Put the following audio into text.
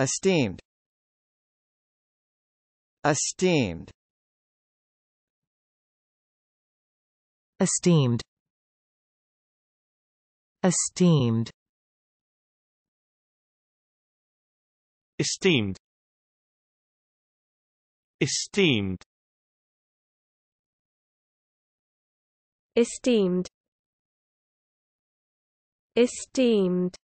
esteemed esteemed esteemed esteemed esteemed esteemed esteemed esteemed